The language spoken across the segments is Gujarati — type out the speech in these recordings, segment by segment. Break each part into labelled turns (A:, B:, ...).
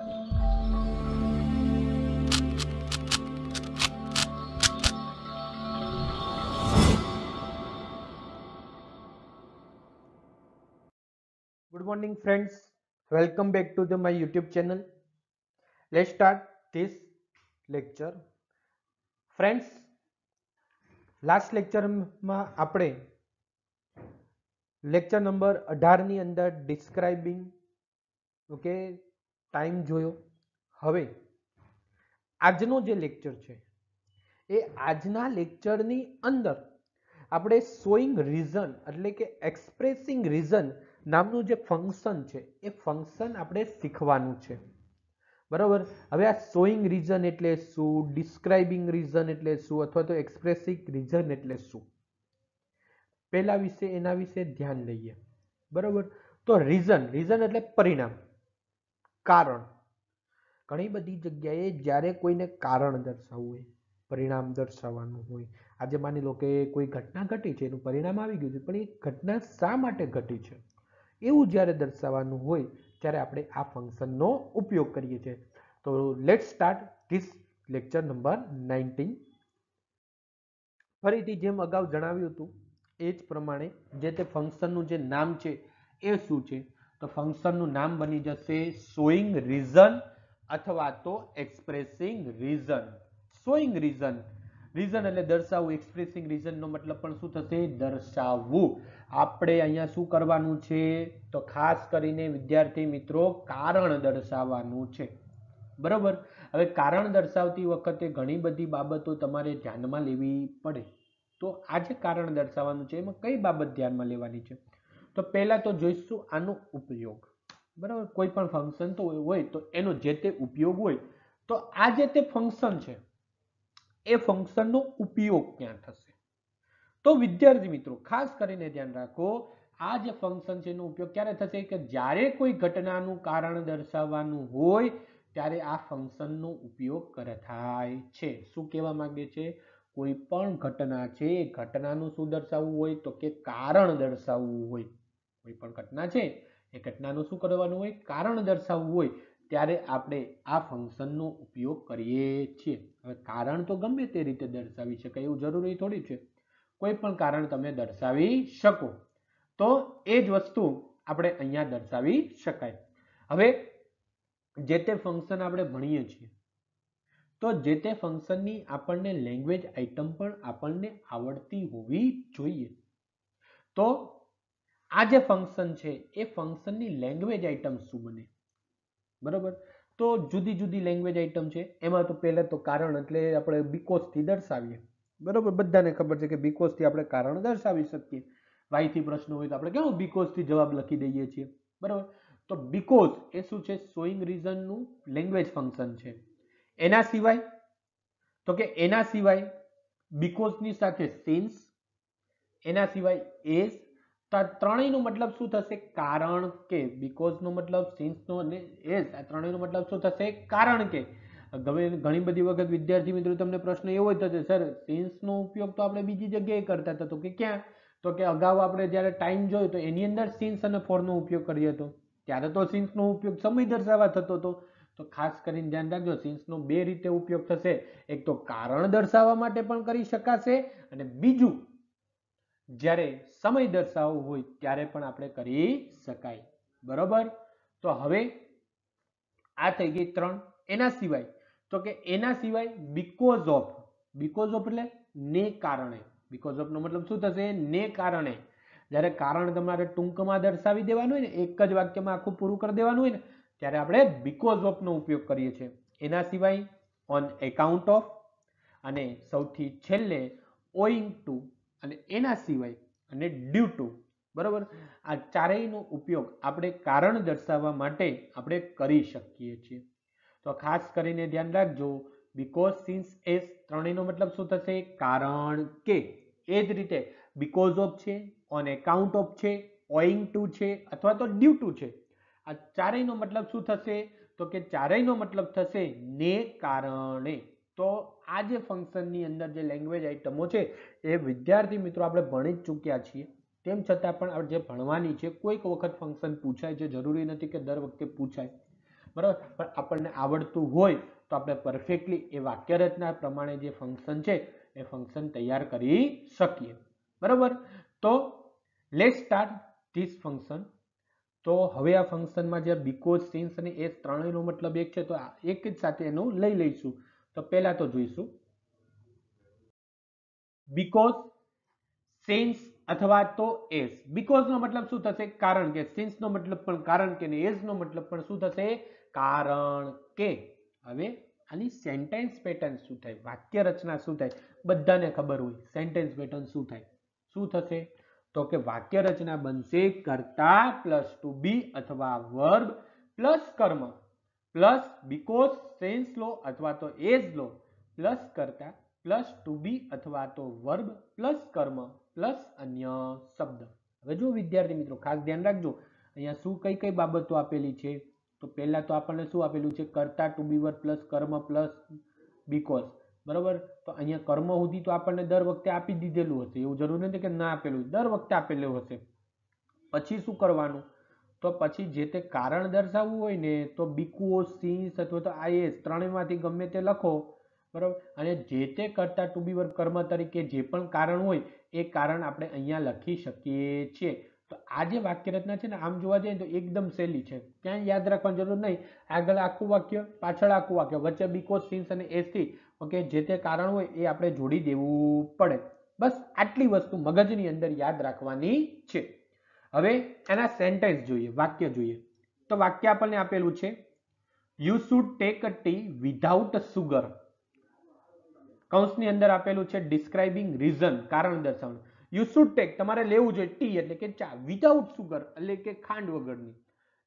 A: Good morning friends. Welcome back to the, my YouTube channel. Let's start this lecture. Friends last લેક્ચરમાં આપણે લેક્ચર નંબર અઢારની અંદર ડિસ્ક્રાઇબિંગ ઓકે ટાઈમ જોયો હવે આજનો જે લેક્ચર છે એ આજના લેક્ચરની અંદર આપણે સોઈંગ રીઝન એટલે કે એક્સપ્રેસિંગ રીઝન નામનું જે ફંક્શન છે એ ફંક્શન આપણે શીખવાનું છે બરાબર હવે આ સોઈંગ રીઝન એટલે શું ડિસ્ક્રાઇબિંગ રીઝન એટલે શું અથવા તો એક્સપ્રેસિંગ રીઝન એટલે શું પહેલા વિશે એના વિશે ધ્યાન લઈએ બરાબર તો રીઝન રીઝન એટલે પરિણામ કારણ ઘણી બધી જગ્યાએ જ્યારે કોઈને કારણ દર્શાવવું હોય પરિણામ દર્શાવવાનું હોય આજે માની લો કે કોઈ ઘટના ઘટી છે એનું પરિણામ આવી ગયું છે પણ એ ઘટના શા માટે ઘટી છે એવું જ્યારે દર્શાવવાનું હોય ત્યારે આપણે આ ફંક્શનનો ઉપયોગ કરીએ છીએ તો let start this lecture number nineteen ફરીથી જેમ અગાઉ જણાવ્યું હતું એ જ પ્રમાણે જે તે ફંક્શનનું જે નામ છે એ શું છે તો ફંક્શનનું નામ બની જશે શોઈંગ રીઝન અથવા તો expressing reason showing reason reason એટલે દર્શાવવું એક્સપ્રેસિંગ રીઝનનો મતલબ પણ શું થશે દર્શાવવું આપણે અહીંયા શું કરવાનું છે તો ખાસ કરીને વિદ્યાર્થી મિત્રો કારણ દર્શાવવાનું છે બરાબર હવે કારણ દર્શાવતી વખતે ઘણી બધી બાબતો તમારે ધ્યાનમાં લેવી પડે તો આ જે કારણ દર્શાવવાનું છે એમાં કઈ બાબત ધ્યાનમાં લેવાની છે તો પહેલા તો જોઈશું આનો ઉપયોગ બરાબર કોઈ પણ ફંક્શન તો હોય તો એનો જે તે ઉપયોગ હોય તો આ જે તે ફંક્શન છે એ ફંક્શનનો ઉપયોગ ક્યાં થશે તો વિદ્યાર્થી મિત્રો ખાસ કરીને ધ્યાન રાખો આ જે ફંક્શન છે એનો ઉપયોગ ક્યારે થશે કે જ્યારે કોઈ ઘટનાનું કારણ દર્શાવવાનું હોય ત્યારે આ ફંક્શનનો ઉપયોગ કરે થાય છે શું કહેવા માંગે છે કોઈ પણ ઘટના છે એ ઘટનાનું શું દર્શાવવું હોય તો કે કારણ દર્શાવવું હોય કોઈ પણ ઘટના છે એ ઘટનાનું શું કરવાનું હોય કારણ દર્શાવવું હોય ત્યારે આપણે આ ફંક્શનનો ઉપયોગ કરીએ છીએ હવે કારણ તો ગમે તે રીતે દર્શાવી શકાય એવું જરૂરી થોડી છે કોઈ પણ કારણ તમે દર્શાવી શકો તો એ જ વસ્તુ આપણે અહીંયા દર્શાવી શકાય હવે જે તે ફંક્શન આપણે ભણીએ છીએ તો જે તે ફંક્શનની આપણને લેંગ્વેજ આઈટમ પણ આપણને આવડતી હોવી જોઈએ તો આ જે ફંક્શન છે એ ફંક્શનની લેંગ્વેજ આઇટમ શું બને બરાબર તો જુદી જુદી લેંગ્વેજ આઇટમ છે એમાં તો પહેલાં તો કારણ એટલે આપણે બીકોસથી દર્શાવીએ બરાબર બધાને ખબર છે કે બીકોસથી આપણે કારણ દર્શાવી શકીએ વાયથી પ્રશ્ન હોય તો આપણે કેવું બીકોસથી જવાબ લખી દઈએ છીએ બરાબર તો બીકોઝ એ શું છે શોઈંગ રીઝનનું લેંગ્વેજ ફંક્શન છે એના સિવાય તો કે એના સિવાય બીકોઝની સાથે સિન્સ એના સિવાય એઝ તો આ ત્રણેયનો મતલબ શું થશે કારણ કે બીકોઝનો મતલબ સિન્સનો અને એઝ આ ત્રણેયનો મતલબ શું થશે કારણ કે ગમે ઘણી બધી વખત વિદ્યાર્થી મિત્રો તમને પ્રશ્ન એવો થશે સર સિન્સનો ઉપયોગ તો આપણે બીજી જગ્યાએ કરતા હતા તો કે ક્યાં તો કે અગાઉ આપણે જ્યારે ટાઈમ જોયો તો એની અંદર સિન્સ અને ફોરનો ઉપયોગ કરીએ તો ત્યારે તો સિન્સનો ઉપયોગ સમય દર્શાવવા થતો હતો તો ખાસ કરીને ધ્યાન રાખજો સિન્સનો બે રીતે ઉપયોગ થશે એક તો કારણ દર્શાવવા માટે પણ કરી શકાશે અને બીજું જ્યારે સમય દર્શાવવો હોય ત્યારે પણ આપણે કરી શકાય બરોબર તો હવે આ થઈ ગઈ ત્રણ એના સિવાય તો કે એના સિવાય બીકોઝ ઓફ બીકોઝ ઓફ એટલે ને કારણે બીકોઝ ઓફનો મતલબ શું થશે ને કારણે જ્યારે કારણ તમારે ટૂંકમાં દર્શાવી દેવાનું હોય ને એક જ વાક્યમાં આખું પૂરું કરી દેવાનું હોય ને ત્યારે આપણે બીકોઝ ઓફનો ઉપયોગ કરીએ છીએ એના સિવાય ઓન એકાઉન્ટ ઓફ અને સૌથી છેલ્લે ઓઈંગ ટુ અને એના સિવાય અને ડ્યુ ટુ બરાબર આ ચારેયનો ઉપયોગ આપણે કારણ દર્શાવવા માટે આપણે કરી શકીએ છીએ તો ખાસ કરીને ધ્યાન રાખજો બિકોઝ સિન્સ એસ ત્રણેયનો મતલબ શું થશે કારણ કે એ જ રીતે બિકોઝ ઓફ છે ઓન એકાઉન્ટ ઓફ છે ઓઈંગ ટુ છે અથવા તો ડ્યુ ટુ છે આ ચારેયનો મતલબ શું થશે તો કે ચારેયનો મતલબ થશે ને કારણે તો આ જે ફંક્શનની અંદર જે લેંગ્વેજ આઇટમો છે એ વિદ્યાર્થી મિત્રો આપણે ભણી જ ચૂક્યા છીએ તેમ છતાં પણ આપણે જે ભણવાની છે કોઈક વખત ફંક્શન પૂછાય છે જરૂરી નથી કે દર વખતે પૂછાય બરાબર પણ આપણને આવડતું હોય તો આપણે પરફેક્ટલી એ વાક્યરચના પ્રમાણે જે ફંક્શન છે એ ફંક્શન તૈયાર કરી શકીએ બરાબર તો લેટ સ્ટાર્ટ ધીસ ફંક્શન તો હવે આ ફંક્શનમાં જે બીકોઝ સિન્સ અને એ ત્રણેયનો મતલબ એક છે તો એક જ સાથે એનું લઈ લઈશું તો પહેલા તો જોઈશું બીકોઝ સેન્સ અથવા તો એસ બીકોઝ નો મતલબ શું થશે કારણ કે સિન્સ નો મતલબ પણ કારણ કે એઝ નો મતલબ પણ શું થશે કારણ કે હવે આની સેન્ટેન્સ પેટર્ન શું થાય વાક્ય રચના શું થાય બધાને ખબર હોય સેન્ટેન્સ પેટર્ન શું થાય શું થશે તો કે વાક્ય રચના બનશે કરતા પ્લસ ટુ બી અથવા વર્બ પ્લસ કર્મ પ્લસ બીકોઝ સેન્સ લો અથવા તો એઝ લો પ્લસ કરતા પ્લસ ટુ બી અથવા તો વર્બ પ્લસ કર્મ પ્લસ અન્ય શબ્દ હવે જો વિદ્યાર્થી મિત્રો ખાસ ધ્યાન રાખજો અહીંયા શું કઈ કઈ બાબતો આપેલી છે તો પહેલાં તો આપણને શું આપેલું છે કરતા ટુ બી વર્બ પ્લસ કર્મ પ્લસ બીકોઝ બરાબર તો અહીંયા કર્મ સુધી તો આપણને દર વખતે આપી દીધેલું હશે એવું જરૂર નથી કે ના આપેલું દર વખતે આપેલું હશે પછી શું કરવાનું તો પછી જે તે કારણ દર્શાવવું હોય ને તો બીકુઓ સીન્સ અથવા તો આઈએસ ત્રણેયમાંથી ગમે તે લખો બરાબર અને જે તે કરતા ટુ બી વર્ક કર્મ તરીકે જે પણ કારણ હોય એ કારણ આપણે અહીંયા લખી શકીએ છીએ તો આ જે વાક્ય છે ને આમ જોવા જઈએ તો એકદમ સહેલી છે ક્યાંય યાદ રાખવાની જરૂર નહીં આગળ આખું વાક્ય પાછળ આખું વાક્ય વચ્ચે બીકો સિન્સ અને એસથી ઓકે જે તે કારણ હોય એ આપણે જોડી દેવું પડે બસ આટલી વસ્તુ મગજની અંદર યાદ રાખવાની છે હવે એના સેન્ટેન્સ જોઈએ વાક્ય જોઈએ તો વાક્ય આપણને આપેલું છે you should take a tea without sugar કૌંસની અંદર આપેલું છે ડિસ્ક્રાઇબિંગ રીઝન કારણ દર્શાવણ યુ શુડ ટેક તમારે લેવું જોઈએ ટી એટલે કે ચા વિધાઉટ સુગર એટલે કે ખાંડ વગરની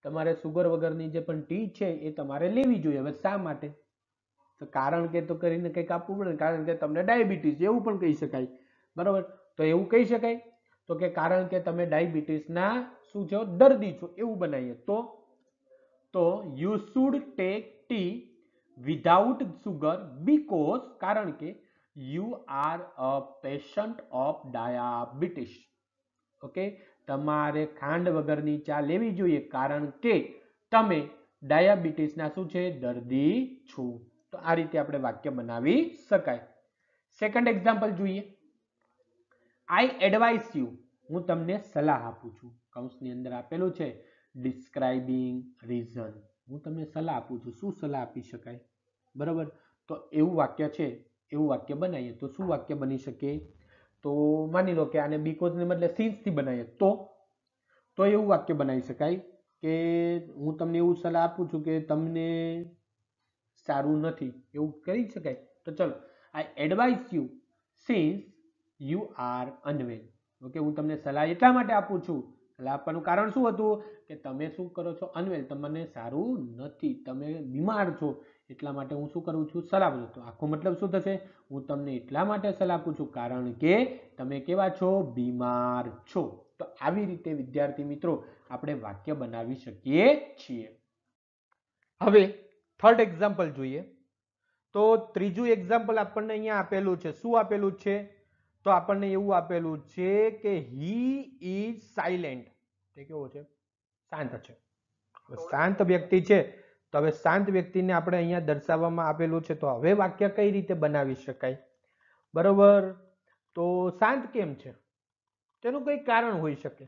A: તમારે સુગર વગરની જે પણ ટી છે એ તમારે લેવી જોઈએ હવે શા માટે તો કારણ કે તો કરીને કંઈક આપવું પડે કારણ કે તમને ડાયાબિટીસ એવું પણ કહી શકાય બરાબર તો એવું કહી શકાય તો કે કારણ કે તમે ડાયાબિટીસના શું છો દર્દી છો એવું બનાવીએ તો તો you should take tea without sugar because કારણ કે you are a patient of diabetes okay તમારે ખાંડ વગરની ચા લેવી જોઈએ કારણ કે તમે ડાયાબિટીસના શું છે દર્દી છો તો આ રીતે આપણે વાક્ય બનાવી શકાય સેકન્ડ એક્ઝામ્પલ જોઈએ આઈ એડવાઇસ યુ હું તમને સલાહ આપું છું કૌંસની અંદર આપેલું છે ડિસ્ક્રાઇબિંગ રીઝન હું તમને સલાહ આપું છું શું સલાહ આપી શકાય બરાબર તો એવું વાક્ય છે એવું વાક્ય બનાવીએ તો શું વાક્ય બની શકે તો માની લો કે આને બીકોઝને બદલે સિન્સથી બનાવીએ તો તો એવું વાક્ય બનાવી શકાય કે હું તમને એવું સલાહ આપું છું કે તમને સારું નથી એવું કરી શકાય તો ચલો I advise you since you are unwell okay હું તમને સલાહ એટલા માટે આપું છું સલાહ આપવાનું કારણ શું હતું કે તમે શું કરો છો અનવેલ તમને સારું નથી તમે બીમાર છો એટલા માટે હું શું કરું છું સલાહ આપું આખો મતલબ શું થશે હું તમને એટલા માટે સલાહ આપું છું કારણ કે તમે કેવા છો બીમાર છો તો આવી રીતે વિદ્યાર્થી મિત્રો આપણે વાક્ય બનાવી શકીએ છીએ હવે થર્ડ એક્ઝામ્પલ જોઈએ તો ત્રીજું એક્ઝામ્પલ આપણને અહીંયા આપેલું છે શું આપેલું છે તો આપણને એવું આપેલું છે કે હી ઇઝ સાયલેન્ટ તે કેવો છે શાંત છે શાંત વ્યક્તિ છે તો હવે શાંત વ્યક્તિને આપણે અહીંયા દર્શાવવામાં આપેલું છે તો હવે વાક્ય કઈ રીતે બનાવી શકાય બરોબર તો શાંત કેમ છે તેનું કંઈ કારણ હોઈ શકે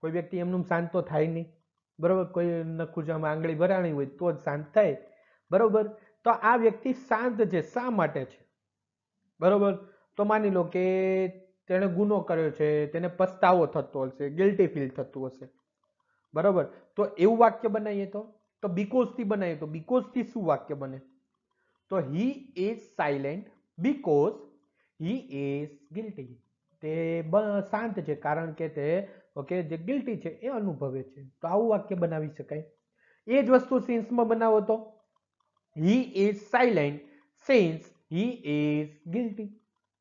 A: કોઈ વ્યક્તિ એમનું શાંત તો થાય નહીં બરોબર કોઈ નખુજામાં આંગળી ભરાણી હોય તો જ શાંત થાય બરોબર તો આ વ્યક્તિ શાંત છે શા માટે છે બરોબર તો માની લો કે તેણે ગુનો કર્યો છે તેને પસ્તાવો થતો હશે ગિલ્ટી ફીલ થતું હશે બરાબર તો એવું વાક્ય બનાવીએ તો તો બીકોઝથી બનાવીએ તો બીકોઝથી શું વાક્ય બને તો he is silent because he is guilty તે શાંત છે કારણ કે તે ઓકે જે ગિલ્ટી છે એ અનુભવે છે તો આવું વાક્ય બનાવી શકાય એ જ વસ્તુ સિન્સમાં બનાવો તો he is silent since he is guilty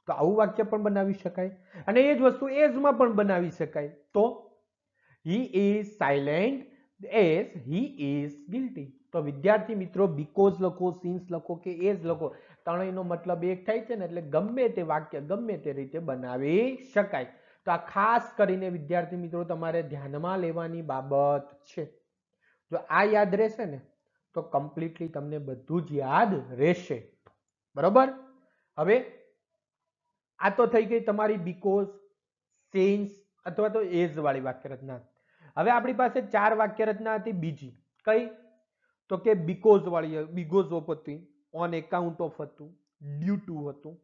A: તો આવું વાક્ય પણ બનાવી શકાય અને એ જ વસ્તુ એઝમાં પણ બનાવી શકાય તો he is silent as he is guilty તો વિદ્યાર્થી મિત્રો બીકોઝ લખો સિન્સ લખો કે એઝ લખો ત્રણેયનો મતલબ એક થાય છે ને એટલે ગમે તે વાક્ય ગમે તે રીતે બનાવી શકાય તો આ ખાસ કરીને વિદ્યાર્થી મિત્રો તમારે ધ્યાનમાં લેવાની બાબત છે જો આ યાદ રહેશે ને તો કમ્પ્લીટલી તમને બધું જ યાદ રહેશે બરોબર હવે આ તો થઈ ગઈ તમારી બીકોઝ સેન્સ અથવા તો એઝ વાળી વાક્યરચના હવે આપણી પાસે ચાર વાક્ય રચના હતી બીજી કઈ તો કે બીકોઝ વાળી બીકોઝ ઓફ હતી ઓન એકાઉન્ટ ઓફ હતું ડ્યુ ટુ હતું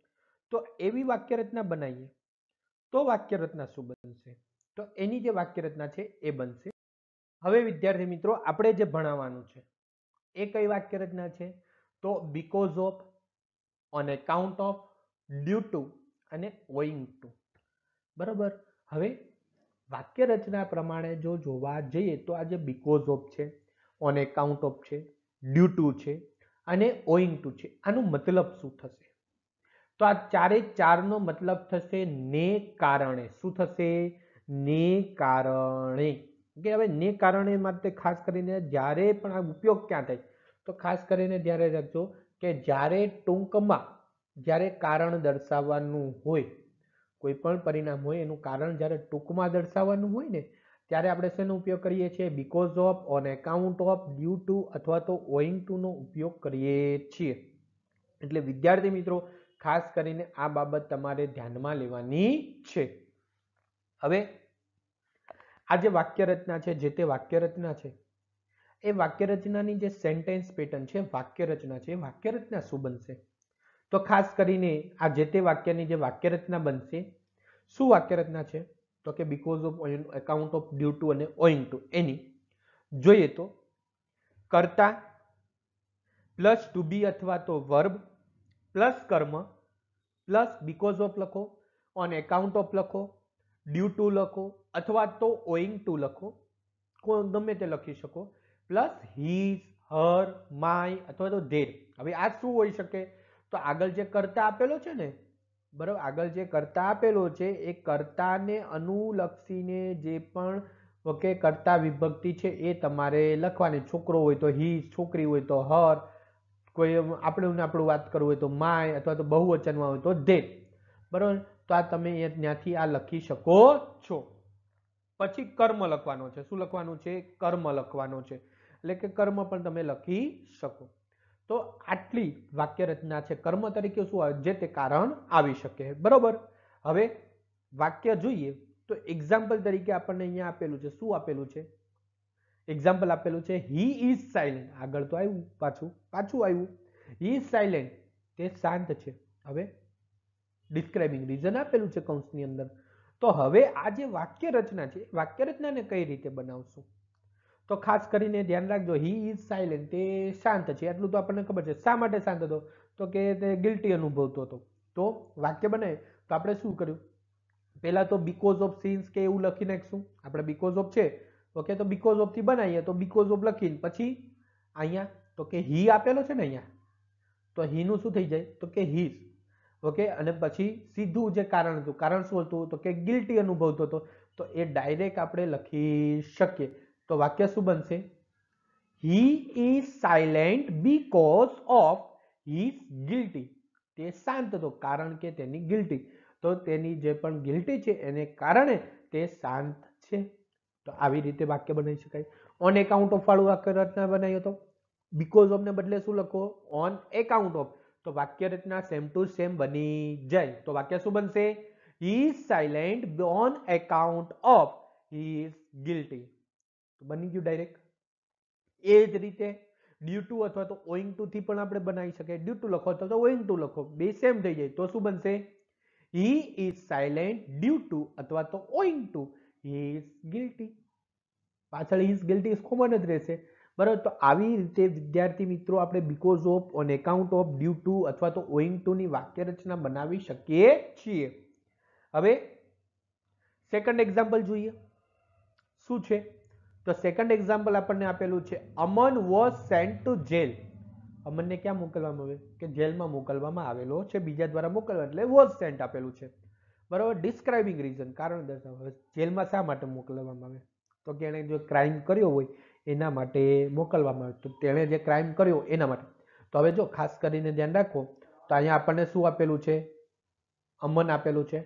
A: તો એવી વાક્ય રચના બનાવીએ તો વાક્યરચના શું બનશે તો એની જે વાક્યરચના છે એ બનશે હવે વિદ્યાર્થી મિત્રો આપણે જે ભણાવવાનું છે એ કઈ વાક્ય રચના છે તો because of on account of due to અને ઓઈંગ ટુ બરાબર હવે વાક્ય રચના પ્રમાણે જો જોવા જઈએ તો આજે બિકોઝ ઓફ છે ઓન એકાઉન્ટ ઓફ છે ડ્યુ ટુ છે અને ઓઈંગ ટુ છે આનું મતલબ શું થશે તો આ ચારે ચારનો મતલબ થશે ને કારણે શું થશે ને કારણે કે હવે ને કારણે માટે ખાસ કરીને જ્યારે પણ આ ઉપયોગ ક્યાં થાય તો ખાસ કરીને ધ્યાને રાખજો કે જ્યારે ટૂંકમાં જ્યારે કારણ દર્શાવવાનું હોય કોઈ પણ પરિણામ હોય એનું કારણ જ્યારે ટૂંકમાં દર્શાવવાનું હોય ને ત્યારે આપણે શેનો ઉપયોગ કરીએ છીએ because of on account of due to અથવા તો ઓઈંગ ટુનો ઉપયોગ કરીએ છીએ એટલે વિદ્યાર્થી મિત્રો ખાસ કરીને આ બાબત તમારે ધ્યાનમાં લેવાની છે હવે આ જે વાક્ય રચના છે જે તે વાક્ય રચના છે એ વાક્ય રચનાની જે સેન્ટેન્સ પેટર્ન છે વાક્ય રચના છે એ વાક્ય રચના શું બનશે તો ખાસ કરીને આ જે તે વાક્યની જે વાક્યરચના બનશે શું વાક્યરચના છે તો કે because of account of due to અને ઓઈંગ ટુ એની જોઈએ તો કરતા પ્લસ ટુ બી અથવા તો વર્બ પ્લસ કર્મ પ્લસ બીકોઝ ઓફ લખો ઓન એકાઉન્ટ ઓફ લખો ડ્યુ ટુ લખો અથવા તો ઓઈંગ ટુ લખો ગમે તે લખી શકો પ્લસ હિઝ હર માય અથવા તો ધેર હવે આ શું હોઈ શકે તો આગળ જે કરતા આપેલો છે ને બરાબર આગળ જે કરતા આપેલો છે એ કરતાને અનુલક્ષીને જે પણ ઓકે કરતા વિભક્તિ છે એ તમારે લખવાની છોકરો હોય તો હી છોકરી હોય તો હર કોઈ આપણે આપણું વાત કરવું હોય તો માય અથવા તો બહુવચનમાં હોય તો ધે બરાબર તો આ તમે ત્યાંથી આ લખી શકો છો પછી કર્મ લખવાનો છે શું લખવાનું છે કર્મ લખવાનો છે એટલે કે કર્મ પણ તમે લખી શકો તો આટલી વાક્ય રચના છે કર્મ તરીકે શું આવે જે તે કારણ આવી શકે બરોબર હવે વાક્ય જોઈએ તો એક્ઝામ્પલ તરીકે આપણને અહીંયા આપેલું છે શું આપેલું છે એક્ઝામ્પલ આપેલું છે હી ઇઝ સાયલેન્ટ આગળ તો આવ્યું પાછું પાછું આવ્યું હી ઇઝ સાયલેન્ટ તે શાંત છે હવે ડિસ્ક્રાઇબિંગ રીઝન આપેલું છે કૌંસની અંદર તો હવે આ જે વાક્ય રચના છે વાક્ય રચનાને કઈ રીતે બનાવશું તો ખાસ કરીને ધ્યાન રાખજો હી ઇઝ સાયલેન્ટ તે શાંત છે એટલું તો આપણને ખબર છે શા માટે શાંત હતો તો કે તે ગિલ્ટી અનુભવતો હતો તો વાક્ય બને તો આપણે શું કર્યું પહેલાં તો બિકોઝ ઓફ સીન્સ કે એવું લખી નાખીશું આપણે બિકોઝ ઓફ છે ઓકે તો બિકોઝ ઓફથી બનાવીએ તો બિકોઝ ઓફ લખીને પછી અહીંયા તો કે હી આપેલો છે ને અહીંયા તો હીનું શું થઈ જાય તો કે હીઝ ઓકે અને પછી સીધું જે કારણ હતું કારણ શું હતું તો કે ગિલ્ટી અનુભવતો હતો તો એ ડાયરેક્ટ આપણે લખી શકીએ તો વાક્ય શું બનશે he is silent because of his guilty તે શાંત હતો કારણ કે તેની ગિલ્ટી તો તેની જે પણ ગિલ્ટી છે એને કારણે તે શાંત છે તો આવી રીતે વાક્ય બનાવી શકાય ઓન એકાઉન્ટ ઓફ વાળું વાક્ય રચના બનાવ્યો હતો બીકોઝ ઓફને બદલે શું લખો ઓન એકાઉન્ટ ઓફ તો વાક્ય રચના સેમ ટુ સેમ બની જાય તો વાક્ય શું બનશે he silent on account of he is guilty બની ગયું ડાયરેક્ટ એ જ રીતે ડ્યુ ટુ અથવા તો ઓઈંગ ટુ થી પણ આપણે બનાવી શકીએ ડ્યુ ટુ લખો અથવા તો ઓઈંગ ટુ લખો બે સેમ થઈ જાય તો શું બનશે he is silent due to અથવા તો owing to he is guilty પાછળ ઇઝ ગિલ્ટી ઇઝ કોમન જ રહેશે બરાબર તો આવી રીતે વિદ્યાર્થી મિત્રો આપણે because of on account of due to અથવા તો ઓઈંગ ટુની વાક્ય રચના બનાવી શકીએ છીએ હવે સેકન્ડ એક્ઝામ્પલ જોઈએ શું છે તો સેકન્ડ એક્ઝામ્પલ આપણને આપેલું છે Aman was sent to jail અમનને ક્યાં મોકલવામાં આવે કે જેલમાં મોકલવામાં આવેલો છે બીજા દ્વારા મોકલવા એટલે વોઝ સેન્ટ આપેલું છે બરાબર ડિસ્ક્રાઇબિંગ રીઝન કારણ દર્શાવે જેલમાં શા માટે મોકલવામાં આવે તો કે એણે જો ક્રાઇમ કર્યો હોય એના માટે મોકલવામાં આવે તો તેણે જે ક્રાઇમ કર્યો એના માટે તો હવે જો ખાસ કરીને ધ્યાન રાખો તો અહીંયા આપણને શું આપેલું છે અમન આપેલું છે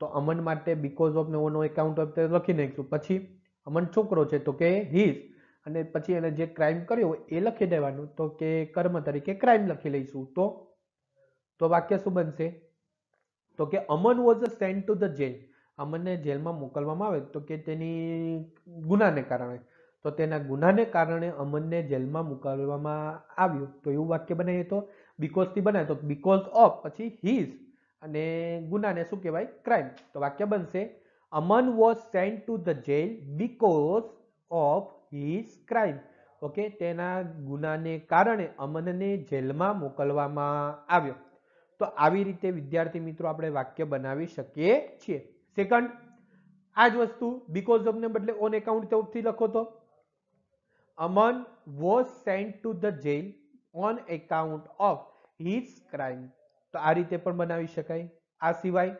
A: તો અમન માટે બિકોઝ ઓફ ને ઓનો એકાઉન્ટ ઓફ લખી નાખીશું પછી અમન છોકરો છે તો કે હિઝ અને પછી એને જે ક્રાઇમ કર્યો એ લખી દેવાનું તો કે કર્મ તરીકે ક્રાઇમ લખી લઈશું તો તો વાક્ય શું બનશે તો કે Aman was send to the jail અમનને જેલમાં મોકલવામાં આવે તો કે તેની ગુનાને કારણે તો તેના ગુનાને કારણે અમનને જેલમાં મોકલવામાં આવ્યું તો એવું વાક્ય બનાવીએ તો બીકોઝથી બનાવે તો બીકોઝ ઓફ પછી હિઝ અને ગુનાને શું કહેવાય ક્રાઇમ તો વાક્ય બનશે Aman was sent to the jail because of his crime. Okay તેના ગુનાને કારણે અમનને જેલમાં મોકલવામાં આવ્યો તો આવી રીતે વિદ્યાર્થી મિત્રો આપણે વાક્ય બનાવી શકીએ છીએ સેકન્ડ આ જ વસ્તુ બીકોઝ ઓફને બદલે ઓન એકાઉન્ટ ઓફથી લખો તો Aman was sent to the jail on account of his crime તો આ રીતે પણ બનાવી શકાય આ સિવાય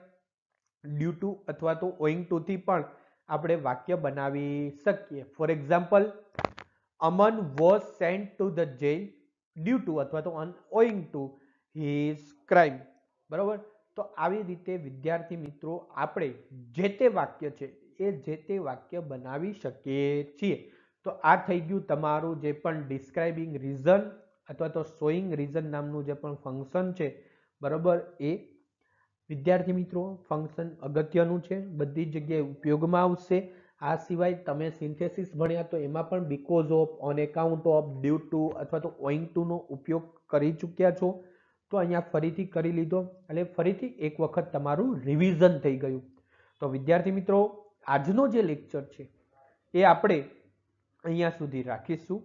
A: ડ્યુ ટુ અથવા તો ઓઈંગ ટુથી પણ આપણે વાક્ય બનાવી શકીએ for example Aman was sent to the jail due to અથવા તો an owing to his crime બરાબર તો આવી રીતે વિદ્યાર્થી મિત્રો આપણે જે તે વાક્ય છે એ જે તે વાક્ય બનાવી શકીએ છીએ તો આ થઈ ગયું તમારું જે પણ ડિસ્ક્રાઇબિંગ રીઝન અથવા તો શોઈંગ રીઝન નામનું જે પણ ફંક્શન છે બરાબર એ વિદ્યાર્થી મિત્રો ફંક્શન અગત્યનું છે બધી જગ્યાએ ઉપયોગમાં આવશે આ સિવાય તમે સિન્થેસિસ ભણ્યા તો એમાં પણ because of on account of due to અથવા તો ઓઈંગ ટુનો ઉપયોગ કરી ચૂક્યા છો તો અહીંયા ફરીથી કરી લીધો એટલે ફરીથી એક વખત તમારું રિવિઝન થઈ ગયું તો વિદ્યાર્થી મિત્રો આજનો જે લેક્ચર છે એ આપણે અહીંયા સુધી રાખીશું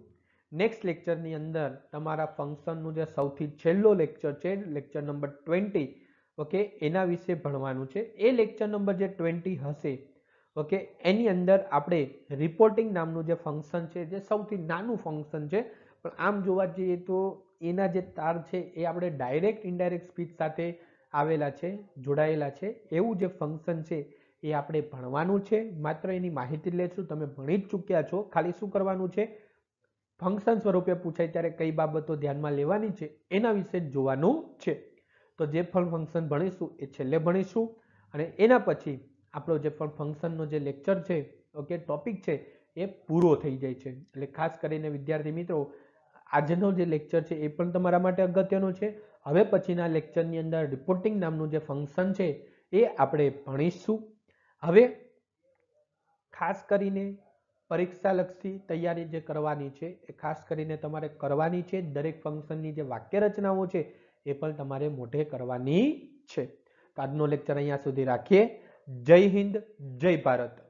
A: નેક્સ્ટ લેક્ચરની અંદર તમારા ફંક્શનનું જે સૌથી છેલ્લો લેક્ચર છે લેક્ચર નંબર ટ્વેન્ટી ઓકે એના વિશે ભણવાનું છે એ લેક્ચર નંબર જે ટ્વેન્ટી હશે ઓકે એની અંદર આપણે રિપોર્ટિંગ નામનું જે ફંક્શન છે જે સૌથી નાનું ફંક્શન છે પણ આમ જોવા જઈએ તો એના જે તાર છે એ આપણે ડાયરેક્ટ ઇન્ડાયરેક્ટ સ્પીચ સાથે આવેલા છે જોડાયેલા છે એવું જે ફંક્શન છે એ આપણે ભણવાનું છે માત્ર એની માહિતી લેશું તમે ભણી જ ચૂક્યા છો ખાલી શું કરવાનું છે ફંક્શન સ્વરૂપે પૂછાય ત્યારે કઈ બાબતો ધ્યાનમાં લેવાની છે એના વિશે જોવાનું છે તો જે પણ ફંક્શન ભણીશું એ છેલ્લે ભણીશું અને એના પછી આપણો જે પણ ફંક્શનનો જે લેક્ચર છે ઓકે ટોપિક છે એ પૂરો થઈ જાય છે એટલે ખાસ કરીને વિદ્યાર્થી મિત્રો આજનો જે લેક્ચર છે એ પણ તમારા માટે અગત્યનો છે હવે પછીના લેક્ચરની અંદર રિપોર્ટિંગ નામનું જે ફંક્શન છે એ આપણે ભણીશું હવે ખાસ કરીને પરીક્ષાલક્ષી તૈયારી જે કરવાની છે એ ખાસ કરીને તમારે કરવાની છે દરેક ફંક્શનની જે વાક્ય રચનાઓ છે એ પણ તમારે મોઢે કરવાની છે આજનો લેક્ચર અહીંયા સુધી રાખીએ જય હિન્દ જય ભારત